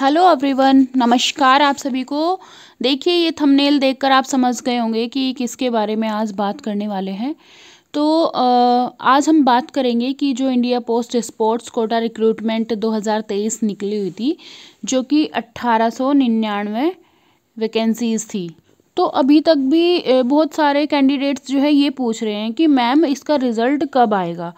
hello everyone नमस्कार आप सभी को देखिए ये थंबनेल देखकर आप समझ गए होंगे कि किसके बारे में आज बात करने वाले हैं तो आज हम बात करेंगे कि जो India post sports quota recruitment 2023 निकली हुई थी जो कि अट्ठारह सौ निन्यानवे वैकेंसीज थी तो अभी तक भी बहुत सारे कैंडिडेट्स जो है ये पूछ रहे हैं कि मैम इसका रिज़ल्ट कब आएगा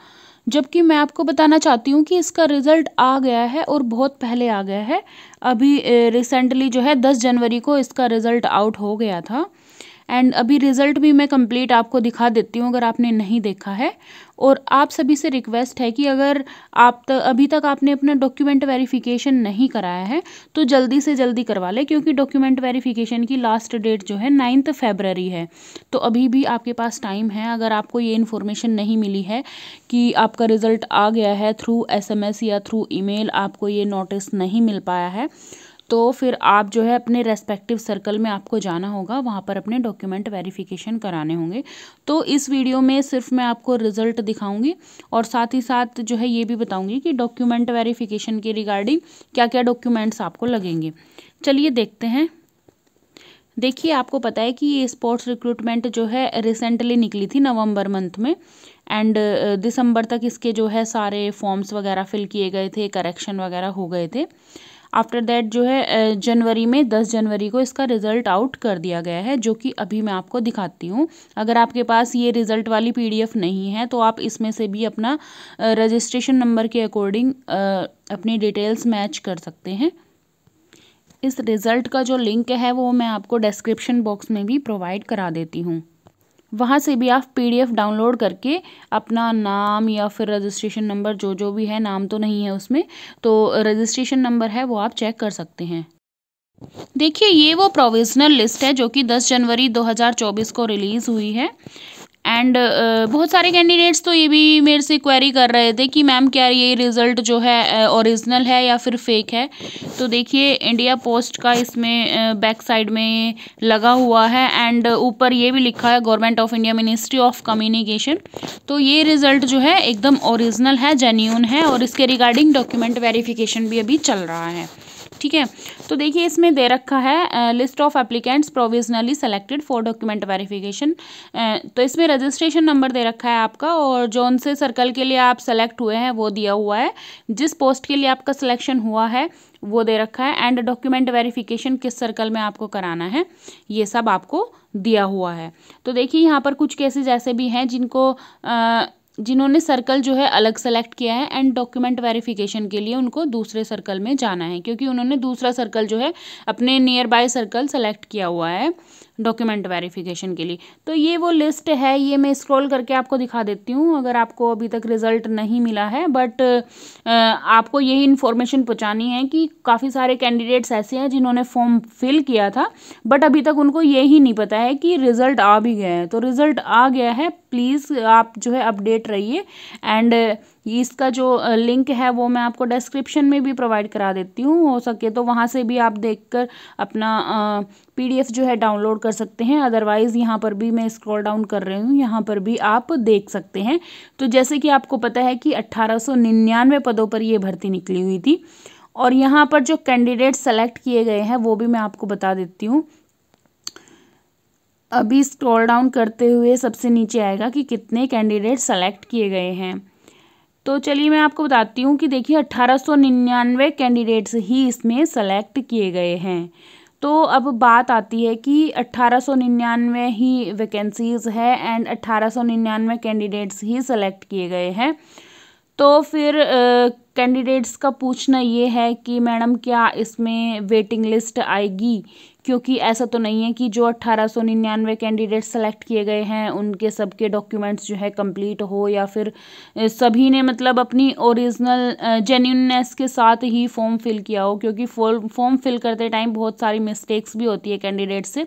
जबकि मैं आपको बताना चाहती हूँ कि इसका रिज़ल्ट आ गया है और बहुत पहले आ गया है अभी रिसेंटली जो है दस जनवरी को इसका रिज़ल्ट आउट हो गया था एंड अभी रिज़ल्ट भी मैं कंप्लीट आपको दिखा देती हूँ अगर आपने नहीं देखा है और आप सभी से रिक्वेस्ट है कि अगर आप तक अभी तक आपने अपना डॉक्यूमेंट वेरिफिकेशन नहीं कराया है तो जल्दी से जल्दी करवा लें क्योंकि डॉक्यूमेंट वेरिफिकेशन की लास्ट डेट जो है नाइन्थ फेबररी है तो अभी भी आपके पास टाइम है अगर आपको ये इन्फॉर्मेशन नहीं मिली है कि आपका रिज़ल्ट आ गया है थ्रू एस या थ्रू ई आपको ये नोटिस नहीं मिल पाया है तो फिर आप जो है अपने रेस्पेक्टिव सर्कल में आपको जाना होगा वहाँ पर अपने डॉक्यूमेंट वेरिफिकेशन कराने होंगे तो इस वीडियो में सिर्फ मैं आपको रिजल्ट दिखाऊंगी और साथ ही साथ जो है ये भी बताऊंगी कि डॉक्यूमेंट वेरिफिकेशन के रिगार्डिंग क्या क्या डॉक्यूमेंट्स आपको लगेंगे चलिए देखते हैं देखिए आपको पता है कि ये स्पोर्ट्स रिक्रूटमेंट जो है रिसेंटली निकली थी नवंबर मंथ में एंड दिसंबर तक इसके जो है सारे फॉर्म्स वगैरह फिल किए गए थे करेक्शन वगैरह हो गए थे आफ्टर दैट जो है जनवरी में दस जनवरी को इसका रिजल्ट आउट कर दिया गया है जो कि अभी मैं आपको दिखाती हूँ अगर आपके पास ये रिजल्ट वाली पीडीएफ नहीं है तो आप इसमें से भी अपना रजिस्ट्रेशन नंबर के अकॉर्डिंग अपनी डिटेल्स मैच कर सकते हैं इस रिज़ल्ट का जो लिंक है वो मैं आपको डिस्क्रिप्शन बॉक्स में भी प्रोवाइड करा देती हूँ वहाँ से भी आप पी डाउनलोड करके अपना नाम या फिर रजिस्ट्रेशन नंबर जो जो भी है नाम तो नहीं है उसमें तो रजिस्ट्रेशन नंबर है वो आप चेक कर सकते हैं देखिए ये वो प्रोविजनल लिस्ट है जो कि 10 जनवरी 2024 को रिलीज़ हुई है एंड uh, बहुत सारे कैंडिडेट्स तो ये भी मेरे से क्वेरी कर रहे थे कि मैम क्या ये रिज़ल्ट जो है ओरिजिनल है या फिर फेक है तो देखिए इंडिया पोस्ट का इसमें बैक साइड में लगा हुआ है एंड ऊपर ये भी लिखा है government of India ministry of communication तो ये रिज़ल्ट जो है एकदम ओरिजिनल है जेन्यून है और इसके रिगार्डिंग डॉक्यूमेंट वेरिफिकेशन भी अभी चल रहा है ठीक है तो देखिए इसमें दे रखा है list of applicants provisionally selected for document verification तो इसमें रजिस्ट्रेशन नंबर दे रखा है आपका और जोन से सर्कल के लिए आप सेलेक्ट हुए हैं वो दिया हुआ है जिस पोस्ट के लिए आपका सिलेक्शन हुआ है वो दे रखा है एंड डॉक्यूमेंट वेरिफिकेशन किस सर्कल में आपको कराना है ये सब आपको दिया हुआ है तो देखिए यहाँ पर कुछ केसेज ऐसे भी हैं जिनको आ, जिन्होंने सर्कल जो है अलग सेलेक्ट किया है एंड डॉक्यूमेंट वेरिफिकेशन के लिए उनको दूसरे सर्कल में जाना है क्योंकि उन्होंने दूसरा सर्कल जो है अपने नियर बाय सर्कल सेलेक्ट किया हुआ है डॉक्यूमेंट वेरिफिकेशन के लिए तो ये वो लिस्ट है ये मैं स्क्रॉल करके आपको दिखा देती हूँ अगर आपको अभी तक रिज़ल्ट नहीं मिला है बट आपको यही इन्फॉर्मेशन पहुँचानी है कि काफ़ी सारे कैंडिडेट्स ऐसे हैं जिन्होंने फॉर्म फिल किया था बट अभी तक उनको ये ही नहीं पता है कि रिज़ल्ट आ भी गया है तो रिज़ल्ट आ गया है प्लीज़ आप जो है अपडेट रहिए एंड इसका जो लिंक है वो मैं आपको डिस्क्रिप्शन में भी प्रोवाइड करा देती हूँ हो सके तो वहाँ से भी आप देखकर अपना पीडीएफ जो है डाउनलोड कर सकते हैं अदरवाइज़ यहाँ पर भी मैं स्क्रॉल डाउन कर रही हूँ यहाँ पर भी आप देख सकते हैं तो जैसे कि आपको पता है कि अट्ठारह पदों पर ये भर्ती निकली हुई थी और यहाँ पर जो कैंडिडेट सेलेक्ट किए गए हैं वो भी मैं आपको बता देती हूँ अभी स्क्रॉल डाउन करते हुए सबसे नीचे आएगा कि कितने कैंडिडेट सेलेक्ट किए गए हैं तो चलिए मैं आपको बताती हूँ कि देखिए अट्ठारह सौ निन्यानवे कैंडिडेट्स ही इसमें सेलेक्ट किए गए हैं तो अब बात आती है कि अट्ठारह सौ निन्यानवे ही वैकेंसीज़ है एंड अट्ठारह सौ निन्यानवे कैंडिडेट्स ही सेलेक्ट किए गए हैं तो फिर कैंडिडेट्स का पूछना ये है कि मैडम क्या इसमें वेटिंग लिस्ट आएगी क्योंकि ऐसा तो नहीं है कि जो अट्ठारह सौ निन्यानवे कैंडिडेट सेलेक्ट किए गए हैं उनके सबके डॉक्यूमेंट्स जो है कंप्लीट हो या फिर सभी ने मतलब अपनी ओरिजिनल जेन्यूननेस के साथ ही फॉर्म फिल किया हो क्योंकि फॉर्म फिल करते टाइम बहुत सारी मिस्टेक्स भी होती है कैंडिडेट से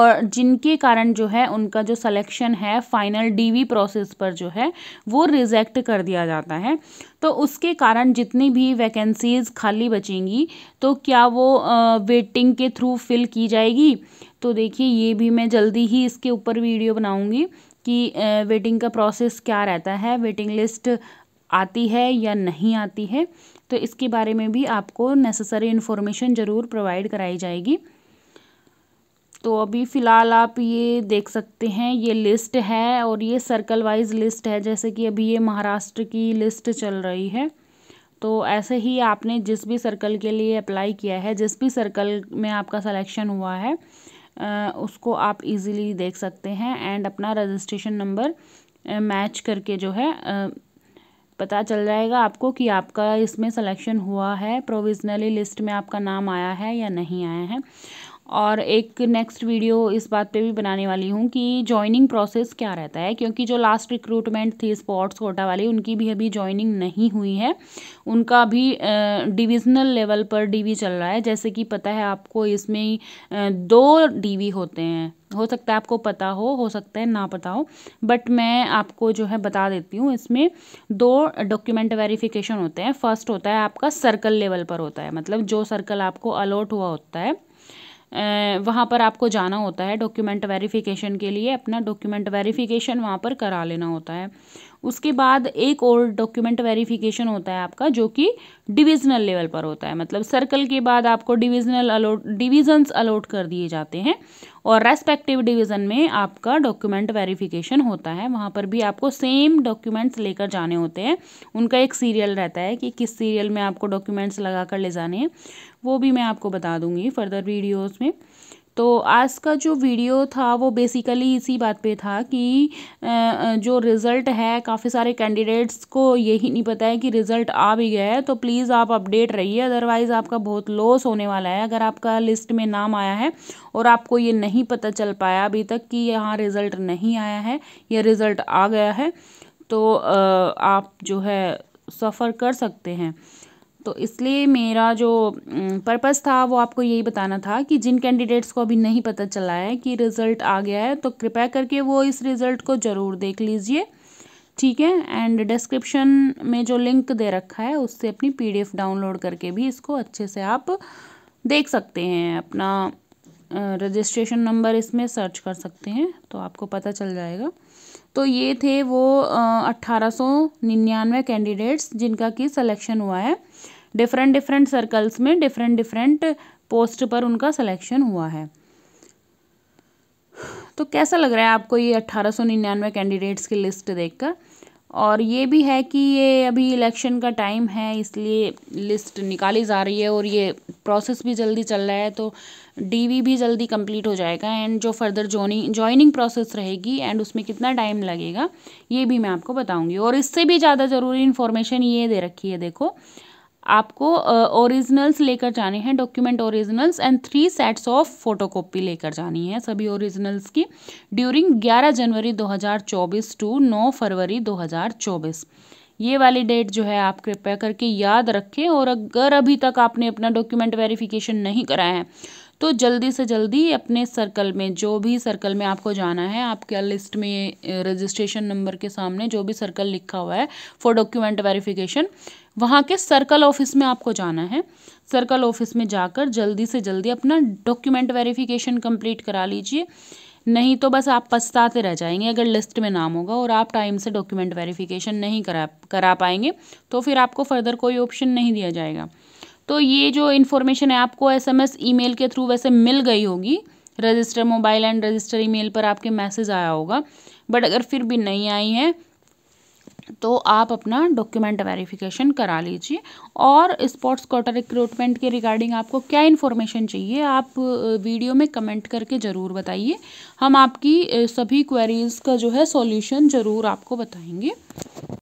और जिनके कारण जो है उनका जो सलेक्शन है फाइनल डी प्रोसेस पर जो है वो रिजेक्ट कर दिया जाता है तो उसके कारण कारण जितनी भी वैकेंसीज़ खाली बचेंगी तो क्या वो वेटिंग के थ्रू फिल की जाएगी तो देखिए ये भी मैं जल्दी ही इसके ऊपर वीडियो बनाऊंगी कि वेटिंग का प्रोसेस क्या रहता है वेटिंग लिस्ट आती है या नहीं आती है तो इसके बारे में भी आपको नेसेसरी इन्फॉर्मेशन ज़रूर प्रोवाइड कराई जाएगी तो अभी फ़िलहाल आप ये देख सकते हैं ये लिस्ट है और ये सर्कल वाइज लिस्ट है जैसे कि अभी ये महाराष्ट्र की लिस्ट चल रही है तो ऐसे ही आपने जिस भी सर्कल के लिए अप्लाई किया है जिस भी सर्कल में आपका सिलेक्शन हुआ है उसको आप इजीली देख सकते हैं एंड अपना रजिस्ट्रेशन नंबर मैच करके जो है पता चल जाएगा आपको कि आपका इसमें सिलेक्शन हुआ है प्रोविजनली लिस्ट में आपका नाम आया है या नहीं आया है और एक नेक्स्ट वीडियो इस बात पे भी बनाने वाली हूँ कि जॉइनिंग प्रोसेस क्या रहता है क्योंकि जो लास्ट रिक्रूटमेंट थी स्पोर्ट्स कोटा वाली उनकी भी अभी जॉइनिंग नहीं हुई है उनका भी डिविजनल लेवल पर डीवी चल रहा है जैसे कि पता है आपको इसमें दो डीवी होते हैं हो सकता है आपको पता हो हो सकता है ना पता हो बट मैं आपको जो है बता देती हूँ इसमें दो डॉक्यूमेंट वेरिफिकेशन होते हैं फर्स्ट होता है आपका सर्कल लेवल पर होता है मतलब जो सर्कल आपको अलॉट हुआ होता है वहाँ पर आपको जाना होता है डॉक्यूमेंट वेरिफिकेशन के लिए अपना डॉक्यूमेंट वेरिफिकेशन वहाँ पर करा लेना होता है उसके बाद एक और डॉक्यूमेंट वेरिफिकेशन होता है आपका जो कि डिविजनल लेवल पर होता है मतलब सर्कल के बाद आपको डिविजनल अलोट डिविजन्स अलोट कर दिए जाते हैं और रेस्पेक्टिव डिवीज़न में आपका डॉक्यूमेंट वेरिफिकेशन होता है वहाँ पर भी आपको सेम डॉक्यूमेंट्स लेकर जाने होते हैं उनका एक सीरियल रहता है कि किस सीरियल में आपको डॉक्यूमेंट्स लगा कर ले जाने हैं वो भी मैं आपको बता दूँगी फर्दर वीडियोज़ में तो आज का जो वीडियो था वो बेसिकली इसी बात पे था कि जो रिज़ल्ट है काफ़ी सारे कैंडिडेट्स को यही नहीं पता है कि रिज़ल्ट आ भी गया है तो प्लीज़ आप अपडेट रहिए अदरवाइज़ आपका बहुत लॉस होने वाला है अगर आपका लिस्ट में नाम आया है और आपको ये नहीं पता चल पाया अभी तक कि यहाँ रिज़ल्ट नहीं आया है या रिज़ल्ट आ गया है तो आप जो है सफ़र कर सकते हैं तो इसलिए मेरा जो पर्पस था वो आपको यही बताना था कि जिन कैंडिडेट्स को अभी नहीं पता चला है कि रिज़ल्ट आ गया है तो कृपया करके वो इस रिज़ल्ट को ज़रूर देख लीजिए ठीक है एंड डिस्क्रिप्शन में जो लिंक दे रखा है उससे अपनी पीडीएफ डाउनलोड करके भी इसको अच्छे से आप देख सकते हैं अपना रजिस्ट्रेशन नंबर इसमें सर्च कर सकते हैं तो आपको पता चल जाएगा तो ये थे वो अट्ठारह सौ निन्यानवे कैंडिडेट्स जिनका कि सिलेक्शन हुआ है डिफरेंट डिफरेंट सर्कल्स में डिफरेंट डिफरेंट पोस्ट पर उनका सिलेक्शन हुआ है तो कैसा लग रहा है आपको ये अट्ठारह सौ निन्यानवे कैंडिडेट्स की लिस्ट देखकर और ये भी है कि ये अभी इलेक्शन का टाइम है इसलिए लिस्ट निकाली जा रही है और ये प्रोसेस भी जल्दी चल रहा है तो डीवी भी जल्दी कंप्लीट हो जाएगा एंड जो फर्दर जॉइनिंग जॉइनिंग प्रोसेस रहेगी एंड उसमें कितना टाइम लगेगा ये भी मैं आपको बताऊंगी और इससे भी ज़्यादा ज़रूरी इन्फॉर्मेशन ये दे रखी है देखो आपको ओरिजिनल्स लेकर जाने हैं document originals and three sets of photocopy लेकर जानी है सभी ओरिजिनल्स की ड्यूरिंग 11 जनवरी 2024 टू 9 फरवरी 2024 ये वाली डेट जो है आप कृपया करके याद रखें और अगर अभी तक आपने अपना डॉक्यूमेंट वेरिफिकेशन नहीं कराया है तो जल्दी से जल्दी अपने सर्कल में जो भी सर्कल में आपको जाना है आपके लिस्ट में रजिस्ट्रेशन नंबर के सामने जो भी सर्कल लिखा हुआ है फॉर डॉक्यूमेंट वेरिफिकेशन वहाँ के सर्कल ऑफिस में आपको जाना है सर्कल ऑफिस में जाकर जल्दी से जल्दी अपना डॉक्यूमेंट वेरिफिकेशन कंप्लीट करा लीजिए नहीं तो बस आप पछताते रह जाएंगे अगर लिस्ट में नाम होगा और आप टाइम से डॉक्यूमेंट वेरिफिकेशन नहीं करा करा पाएंगे तो फिर आपको फर्दर कोई ऑप्शन नहीं दिया जाएगा तो ये जो इन्फॉर्मेशन है आपको एसएमएस ईमेल के थ्रू वैसे मिल गई होगी register mobile and register email पर आपके मैसेज आया होगा बट अगर फिर भी नहीं आई है तो आप अपना डॉक्यूमेंट वेरिफिकेशन करा लीजिए और स्पोर्ट्स कोटा रिक्रूटमेंट के रिगार्डिंग आपको क्या इन्फॉर्मेशन चाहिए आप वीडियो में कमेंट करके ज़रूर बताइए हम आपकी सभी क्वेरीज़ का जो है सॉल्यूशन ज़रूर आपको बताएंगे